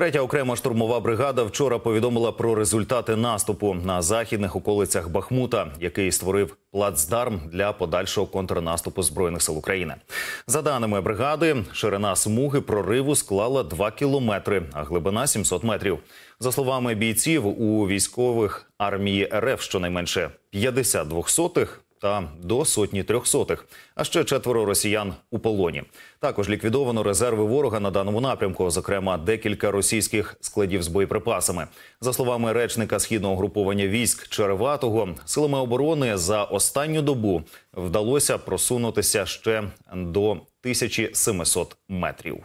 Третя окрема штурмова бригада вчора повідомила про результати наступу на західних околицях Бахмута, який створив плацдарм для подальшого контрнаступу збройних сил України. За даними бригади, ширина смуги прориву склала 2 кілометри, а глибина 700 метрів. За словами бійців у військових армії РФ щонайменше 50 сотих та до сотні трьохсотих, а ще четверо росіян у полоні. Також ліквідовано резерви ворога на даному напрямку, зокрема декілька російських складів з боєприпасами. За словами речника східного групування військ Череватого, силами оборони за останню добу вдалося просунутися ще до 1700 метрів.